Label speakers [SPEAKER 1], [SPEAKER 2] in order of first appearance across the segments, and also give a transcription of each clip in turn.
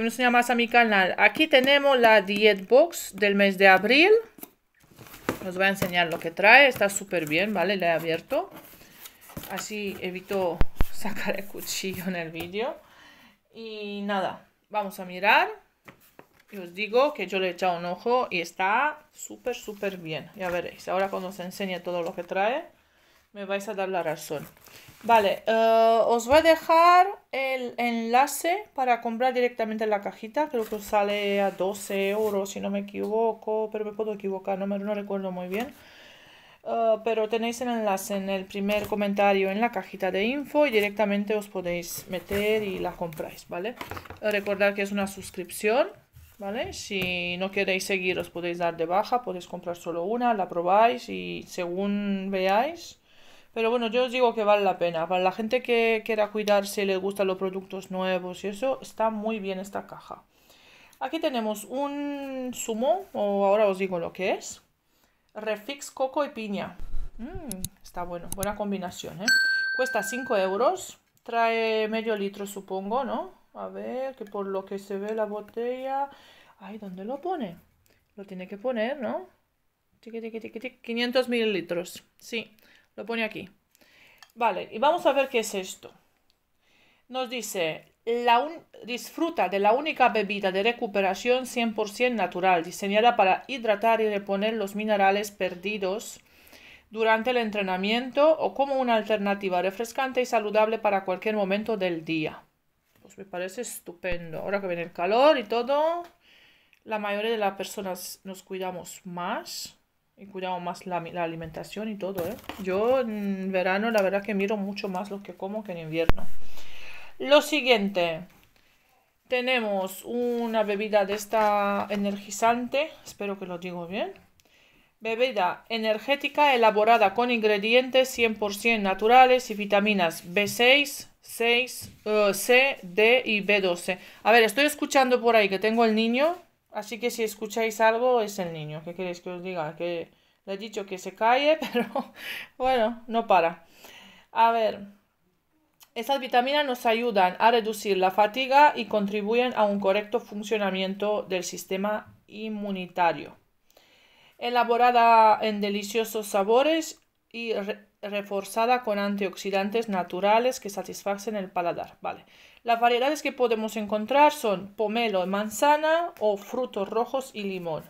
[SPEAKER 1] bienvenidos más a mi canal. Aquí tenemos la Diet Box del mes de abril. Os voy a enseñar lo que trae. Está súper bien, ¿vale? La he abierto. Así evito sacar el cuchillo en el vídeo. Y nada, vamos a mirar. Y os digo que yo le he echado un ojo y está súper, súper bien. Ya veréis. Ahora cuando os enseñe todo lo que trae me vais a dar la razón. Vale, eh, os voy a dejar el enlace para comprar directamente en la cajita. Creo que sale a 12 euros, si no me equivoco, pero me puedo equivocar, no, me, recuerdo muy bien. Eh, pero tenéis el enlace en el primer comentario en la cajita de info y directamente os podéis meter y la compráis, ¿vale? Eh, recordad que es una suscripción, ¿vale? Si no queréis seguir os podéis dar de baja, podéis comprar solo una, la probáis y según veáis pero bueno, yo os digo que vale la pena. Para la gente que quiera cuidarse y le gustan los productos nuevos y eso, está muy bien esta caja. Aquí tenemos un sumo o ahora os digo lo que es. Refix coco y piña. Mm, está bueno, buena combinación, ¿eh? Cuesta 5 euros. Trae medio litro, supongo, ¿no? A ver, que por lo que se ve la botella... Ay, ¿dónde lo pone? Lo tiene que poner, ¿no? 500 mililitros, sí. Lo pone aquí. Vale, y vamos a ver qué es esto. Nos dice, la un, disfruta de la única bebida de recuperación 100% natural, diseñada para hidratar y reponer los minerales perdidos durante el entrenamiento o como una alternativa refrescante y saludable para cualquier momento del día. Pues me parece estupendo. Ahora que viene el calor y todo, la mayoría de las personas nos cuidamos más y cuidado más la, alimentación y todo, ¿eh? Yo en verano la verdad que miro mucho más lo que como que en invierno. Lo siguiente, tenemos una bebida de esta energizante, espero que lo digo bien. Bebida energética elaborada con ingredientes 100% naturales y vitaminas B6, eh, C, D y B12. A ver, estoy escuchando por ahí que tengo el niño Así que si escucháis algo, es el niño. ¿Qué queréis que os diga? Que le he dicho que se calle, pero bueno, no para. A ver, estas vitaminas nos ayudan a reducir la fatiga y contribuyen a un correcto funcionamiento del sistema inmunitario. Elaborada en deliciosos sabores y reforzada con antioxidantes naturales que satisfacen el paladar. Vale. Las variedades que podemos encontrar son pomelo, manzana o frutos rojos y limón.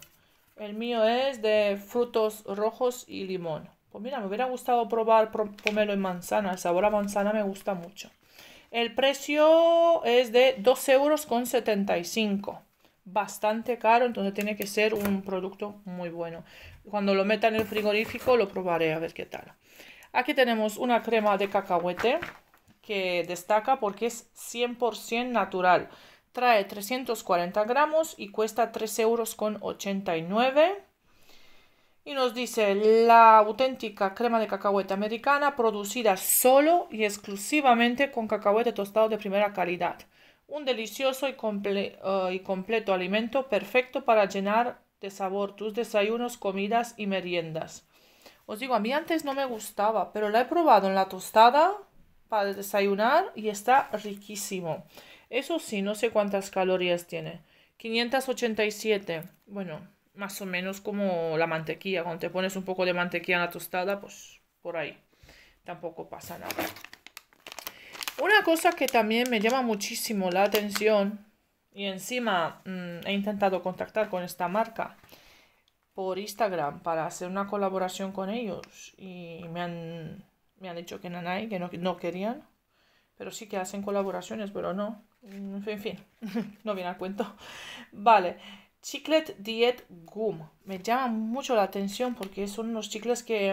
[SPEAKER 1] El mío es de frutos rojos y limón. Pues mira, me hubiera gustado probar pomelo y manzana. El sabor a manzana me gusta mucho. El precio es de 2,75 euros. Bastante caro, entonces tiene que ser un producto muy bueno. Cuando lo meta en el frigorífico lo probaré a ver qué tal. Aquí tenemos una crema de cacahuete que destaca porque es 100% natural. Trae 340 gramos y cuesta 3,89 euros. Con Y nos dice la auténtica crema de cacahuete americana producida solo y exclusivamente con cacahuete tostado de primera calidad. Un delicioso y, eh, y completo alimento perfecto para llenar de sabor tus desayunos, comidas y meriendas. Os digo, a mí antes no me gustaba, pero la he probado en la tostada para desayunar y está riquísimo. Eso sí, no sé cuántas calorías tiene. 587. Bueno, más o menos como la mantequilla. Cuando te pones un poco de mantequilla en la tostada, pues por ahí. Tampoco pasa nada. Una cosa que también me llama muchísimo la atención y encima mm, he intentado contactar con esta marca por Instagram para hacer una colaboración con ellos y me han me han dicho que no hay, que no, querían, pero sí que hacen colaboraciones, pero no, mm, en fin, no viene al cuento. Vale, chiclet Diet Gum, me llama mucho la atención porque son unos chicles que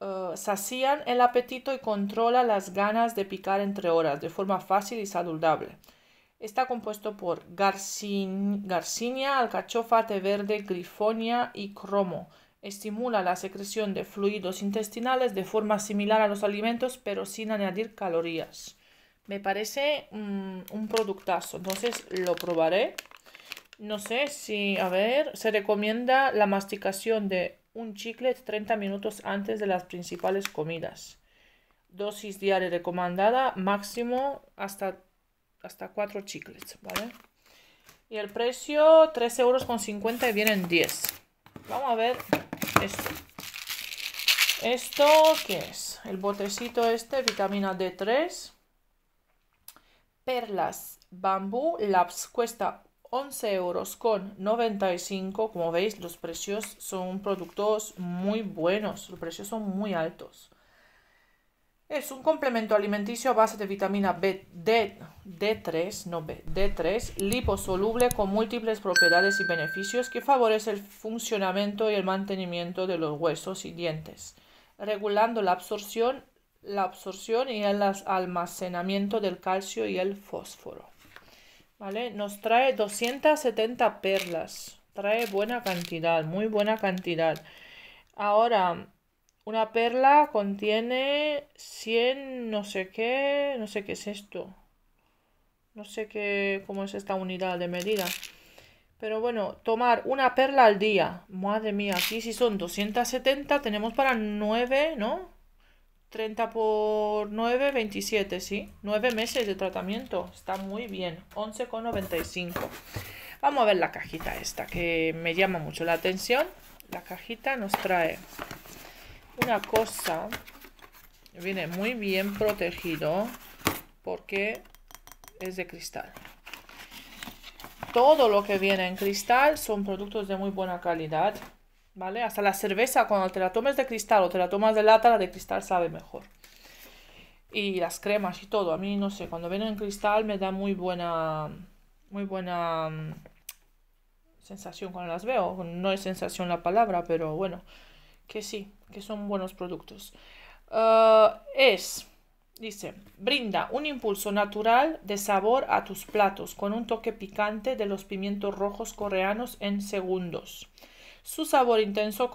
[SPEAKER 1] eh, sacian el apetito y controla las ganas de picar entre horas de forma fácil y saludable. Está compuesto por garcinia, alcachofa, té verde, grifonia y cromo. Estimula la secreción de fluidos intestinales de forma similar a los alimentos, pero sin añadir calorías. Me parece mm, un productazo, entonces lo probaré. No sé si, a ver, se recomienda la masticación de un chicle 30 minutos antes de las principales comidas. Dosis diaria recomendada, máximo hasta, hasta 4 chicles, ¿vale? Y el precio, 3,50 euros y vienen 10. Vamos a ver este. ¿Esto qué es? El botecito este, vitamina D3. Perlas Bambú Labs cuesta 11 euros con 95. Como veis, los precios son productos muy buenos. Los precios son muy altos. Es un complemento alimenticio a base de vitamina B, D, D3, no B, 3 liposoluble con múltiples propiedades y beneficios que favorece el funcionamiento y el mantenimiento de los huesos y dientes, regulando la absorción, la absorción y el almacenamiento del calcio y el fósforo. ¿Vale? Nos trae 270 perlas. Trae buena cantidad, muy buena cantidad. Ahora, una perla contiene 100 no sé qué, no sé qué es esto. No sé qué, cómo es esta unidad de medida. Pero bueno, tomar una perla al día. Madre mía, aquí si son 270, tenemos para 9, ¿no? 30 por 9, 27, ¿sí? 9 meses de tratamiento. Está muy bien. 11,95. Vamos a ver la cajita esta, que me llama mucho la atención. La cajita nos trae una cosa viene muy bien protegido porque es de cristal todo lo que viene en cristal son productos de muy buena calidad vale hasta la cerveza cuando te la tomes de cristal o te la tomas de lata la de cristal sabe mejor y las cremas y todo a mí no sé cuando vienen en cristal me da muy buena muy buena mm, sensación cuando las veo no es sensación la palabra pero bueno que sí, que son buenos productos. Eh, es, dice, brinda un impulso natural de sabor a tus platos con un toque picante de los pimientos rojos coreanos en segundos. Su sabor intenso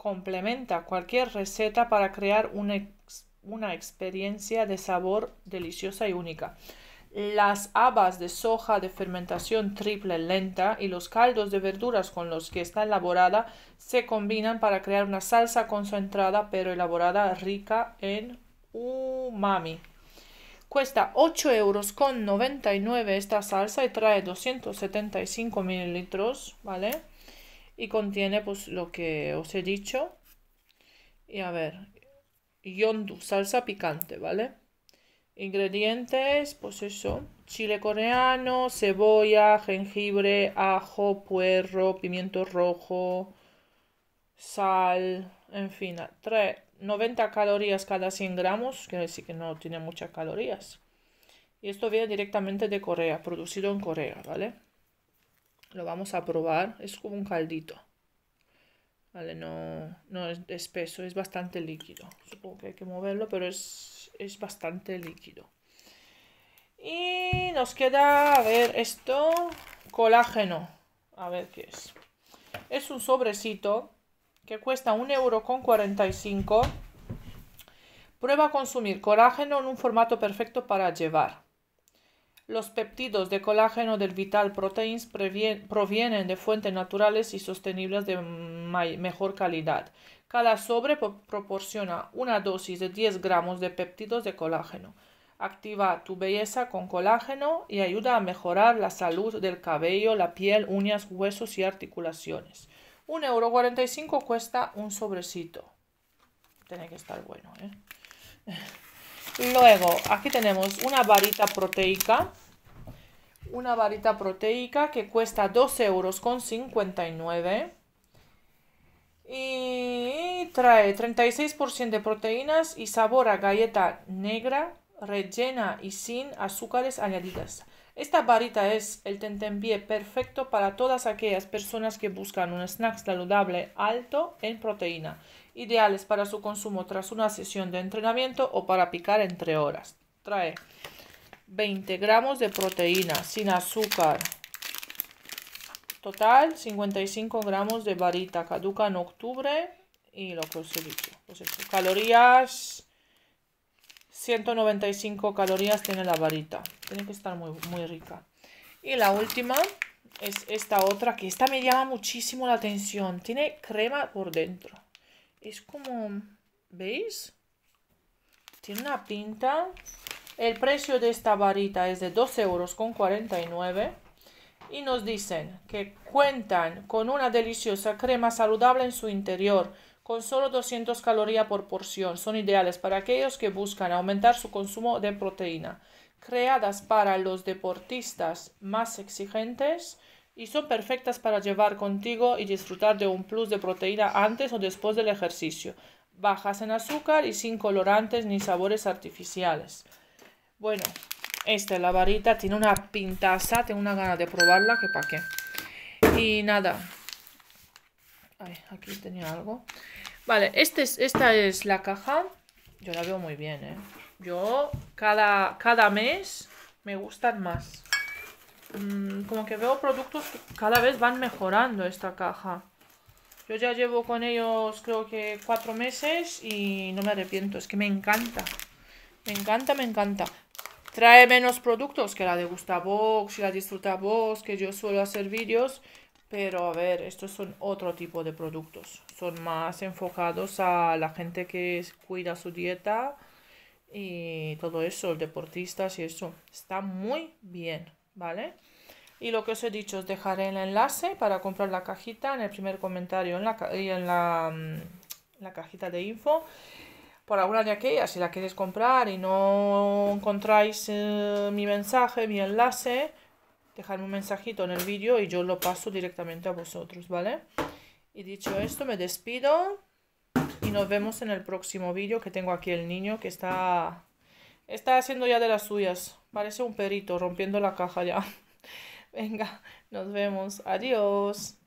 [SPEAKER 1] complementa cualquier receta para crear una experiencia de sabor deliciosa y única las habas de soja de fermentación triple lenta y los caldos de verduras con los que está elaborada se combinan para crear una salsa concentrada pero elaborada rica en umami. Cuesta 8 euros con 99 esta salsa y trae 275 mililitros, ¿vale? Y contiene pues lo que os he dicho. Y a ver, yondu, salsa picante, ¿vale? Ingredientes, pues eso, chile coreano, cebolla, jengibre, ajo, puerro, pimiento rojo, sal, en fin, 3, 90 calorías cada 100 gramos, quiere decir que no tiene muchas calorías. Y esto viene directamente de Corea, producido en Corea, ¿vale? Lo vamos a probar, es como un caldito. Vale, no, es espeso, es bastante líquido. Supongo que hay que moverlo, pero es, es bastante líquido. Y nos queda, a ver, esto, colágeno. A ver qué es. Es un sobrecito que cuesta 1,45€. Prueba a consumir colágeno en un formato perfecto para llevar. Los peptidos de colágeno del Vital Proteins provienen de fuentes naturales y sostenibles de mejor calidad. Cada sobre proporciona una dosis de 10 gramos de peptidos de colágeno. Activa tu belleza con colágeno y ayuda a mejorar la salud del cabello, la piel, uñas, huesos y articulaciones. 1,45€ cuesta un sobrecito. Tiene que estar bueno, ¿eh? Luego, aquí tenemos una varita proteica. Una varita proteica que cuesta 2,59 euros. Con 59. Y trae 36% de proteínas y sabor a galleta negra, rellena y sin azúcares añadidas. Esta varita es el tentempié perfecto para todas aquellas personas que buscan un snack saludable alto en proteína, ideales para su consumo tras una sesión de entrenamiento o para picar entre horas. Trae 20 gramos de proteína sin azúcar. Total 55 gramos de varita caduca en octubre y lo que os he pues calorías 195 calorías tiene la varita. Tiene que estar muy, muy rica. Y la última es esta otra, que esta me llama muchísimo la atención. Tiene crema por dentro. Es como, ¿veis? Tiene una pinta. El precio de esta varita es de 12 euros. Y nos dicen que cuentan con una deliciosa crema saludable en su interior, con solo 200 calorías por porción. Son ideales para aquellos que buscan aumentar su consumo de proteína. Creadas para los deportistas más exigentes y son perfectas para llevar contigo y disfrutar de un plus de proteína antes o después del ejercicio. Bajas en azúcar y sin colorantes ni sabores artificiales. Bueno, esta es la varita tiene una pintaza, tengo una gana de probarla que pa' qué. Y nada, aquí tenía algo. Vale, este es, esta es la caja. Yo la veo muy bien, ¿eh? Yo cada, cada mes me gustan más. Mm, como que veo productos que cada vez van mejorando esta caja. Yo ya llevo con ellos creo que cuatro meses y no me arrepiento. Es que me encanta. Me encanta, me encanta. Trae menos productos que la de Gustavox y la Disfrutavox, que yo suelo hacer vídeos. Pero a ver, estos son otro tipo de productos. Son más enfocados a la gente que cuida su dieta y todo eso, deportistas y eso. Está muy bien, ¿vale? Y lo que os he dicho, os dejaré el enlace para comprar la cajita en el primer comentario en la, y en mm, la, cajita de info por alguna de aquellas, si la queréis comprar y no encontráis eh, mi mensaje, mi enlace, dejarme un mensajito en el vídeo y yo lo paso directamente a vosotros, ¿vale? Y dicho esto, me despido y nos vemos en el próximo vídeo que tengo aquí el niño que está, está haciendo ya de las suyas. Parece un perito rompiendo la caja ya. Venga, nos vemos. Adiós.